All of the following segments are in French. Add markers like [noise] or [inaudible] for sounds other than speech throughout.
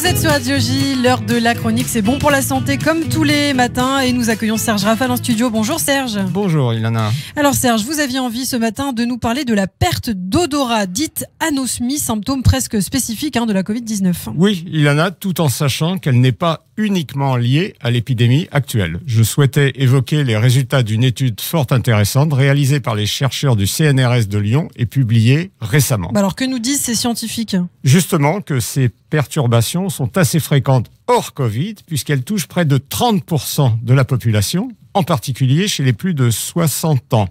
Vous êtes sur J, l'heure de la chronique, c'est bon pour la santé comme tous les matins et nous accueillons Serge Raffal en studio. Bonjour Serge. Bonjour Ilana. Alors Serge, vous aviez envie ce matin de nous parler de la perte d'odorat dite anosmie, symptôme presque spécifique hein, de la Covid-19. Oui Ilana, tout en sachant qu'elle n'est pas uniquement liée à l'épidémie actuelle. Je souhaitais évoquer les résultats d'une étude fort intéressante réalisée par les chercheurs du CNRS de Lyon et publiée récemment. Bah, alors que nous disent ces scientifiques Justement que ces perturbations sont assez fréquentes hors Covid, puisqu'elles touchent près de 30% de la population, en particulier chez les plus de 60 ans.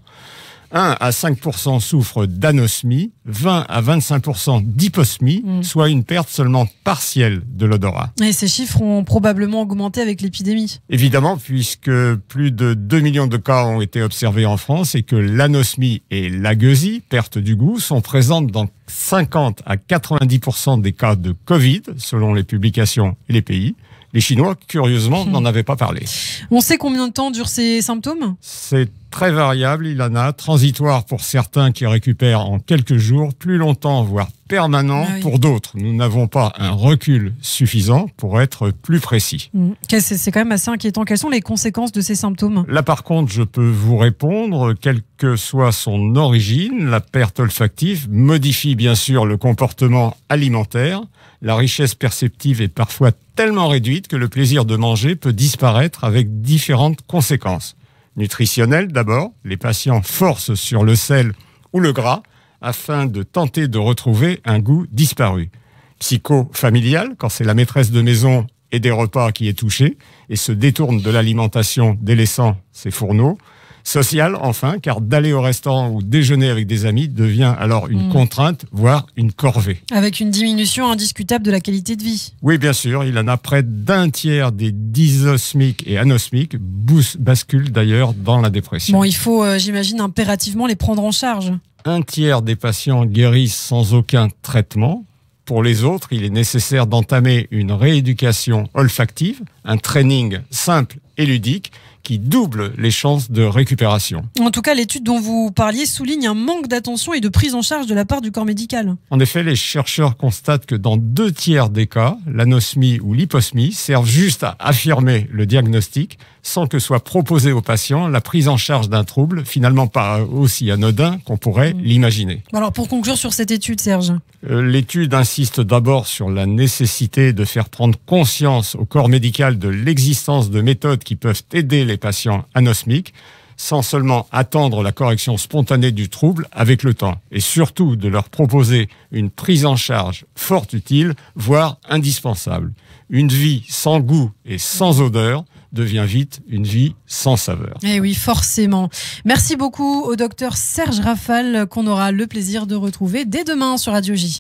1 à 5% souffrent d'anosmie, 20 à 25% d'hyposmie, mm. soit une perte seulement partielle de l'odorat. Et ces chiffres ont probablement augmenté avec l'épidémie. Évidemment, puisque plus de 2 millions de cas ont été observés en France et que l'anosmie et l'agueusie, perte du goût, sont présentes dans 50 à 90% des cas de Covid, selon les publications et les pays. Les Chinois, curieusement, [laughs] n'en avaient pas parlé. On sait combien de temps durent ces symptômes C'est très variable, il en a, transitoire pour certains qui récupèrent en quelques jours, plus longtemps, voire permanent ah pour d'autres. Nous n'avons pas un recul suffisant pour être plus précis. Mm. C'est quand même assez inquiétant. Quelles sont les conséquences de ces symptômes Là, par contre, je peux vous répondre, quelle que soit son origine, la perte olfactive modifie bien sûr le comportement alimentaire. La richesse perceptive est parfois tellement réduite que le plaisir de manger peut disparaître avec différentes conséquences. Nutritionnel, d'abord. Les patients forcent sur le sel ou le gras afin de tenter de retrouver un goût disparu. Psycho-familial, quand c'est la maîtresse de maison et des repas qui est touchée et se détourne de l'alimentation délaissant ses fourneaux. Social, enfin, car d'aller au restaurant ou déjeuner avec des amis devient alors une hmm. contrainte, voire une corvée. Avec une diminution indiscutable de la qualité de vie. Oui, bien sûr. Il en a près d'un tiers des dysosmiques et anosmiques basculent d'ailleurs dans la dépression. Bon, il faut, euh, j'imagine, impérativement les prendre en charge. Un tiers des patients guérissent sans aucun traitement, pour les autres, il est nécessaire d'entamer une rééducation olfactive, un training simple et ludique, qui double les chances de récupération. En tout cas, l'étude dont vous parliez souligne un manque d'attention et de prise en charge de la part du corps médical. En effet, les chercheurs constatent que dans deux tiers des cas, l'anosmie ou l'hyposmie servent juste à affirmer le diagnostic sans que soit proposée au patient la prise en charge d'un trouble finalement pas aussi anodin qu'on pourrait mm. l'imaginer. Alors pour conclure sur cette étude, Serge. Euh, l'étude insiste d'abord sur la nécessité de faire prendre conscience au corps médical de l'existence de méthodes qui peuvent aider les patients anosmiques sans seulement attendre la correction spontanée du trouble avec le temps, et surtout de leur proposer une prise en charge fort utile, voire indispensable. Une vie sans goût et sans odeur devient vite une vie sans saveur. Eh oui, forcément. Merci beaucoup au docteur Serge Rafal, qu'on aura le plaisir de retrouver dès demain sur Radio J.